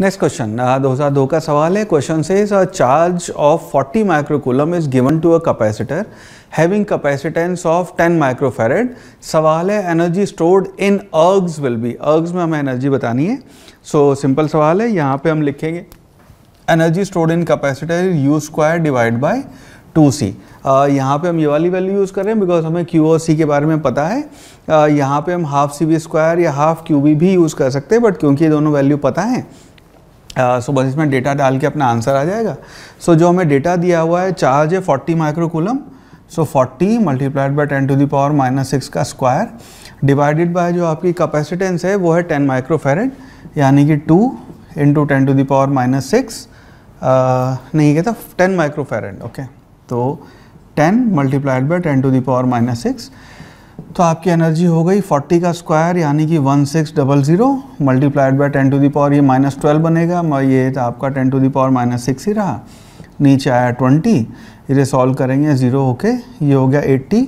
next question uh, दो हज़ार दो का सवाल है क्वेश्चन से charge of 40 microcoulomb is given to a capacitor having capacitance of 10 microfarad सवाल है energy stored in ergs will be ergs में हमें एनर्जी बतानी है सो so, सिंपल सवाल है यहाँ पे हम लिखेंगे energy stored in capacitor U square divide by two C यहाँ पे हम ये वाली वैल्यू यूज़ कर रहे हैं बिकॉज हमें क्यू और सी के बारे में पता है uh, यहाँ पे हम हाफ सी बी स्क्वायर या हाफ क्यू बी भी यूज़ कर सकते हैं बट क्योंकि ये दोनों वैल्यू पता है सो बस इसमें डेटा डाल के अपना आंसर आ जाएगा सो so, जो हमें डेटा दिया हुआ है चार्ज है forty microcoulomb so forty multiplied by ten to the power minus six का स्क्वायर डिवाइडेड बाय जो आपकी कैपेसिटेंस है वो है टेन माइक्रोफेरेड यानी कि two into ten to the power minus six नहीं कहता टेन माइक्रोफेरेड ओके तो ten multiplied by ten to the power minus six तो आपकी एनर्जी हो गई 40 का स्क्वायर यानी कि one six double zero multiplied by ten to the power ये माइनस ट्वेल्व बनेगा ये तो आपका ten to the power minus six ही रहा नीचे आया ट्वेंटी इसे सॉल्व करेंगे ज़ीरो होके ये हो गया eighty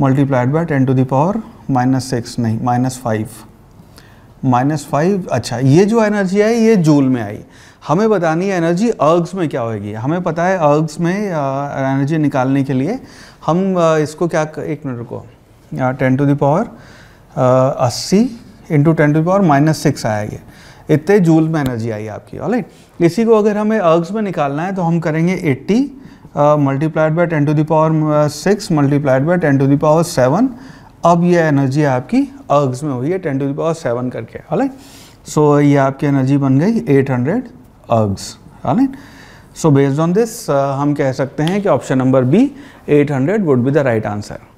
multiplied by ten to power minus six नहीं माइनस फाइव माइनस फाइव अच्छा ये जो एनर्जी आई ये जूल में आई हमें बतानी है एनर्जी अर्ग्स में क्या होगी हमें पता है अर्ग्स में एनर्जी निकालने के लिए हम इसको क्या एक मिनट रुको टेन टू दावर अस्सी into ten to the power minus six आया ये इतने जूल में एनर्जी आई आपकी राइट इसी को अगर हमें अर्ग्स में निकालना है तो हम करेंगे eighty multiplied by ten to power six multiplied by ten to power seven अब ये एनर्जी आपकी अर्ग्स में हुई है टेन टू दावर सेवन करके राइट सो so, ये आपकी एनर्जी बन गई eight hundred ergs right so based on this हम कह सकते हैं कि option number B 800 would be the right answer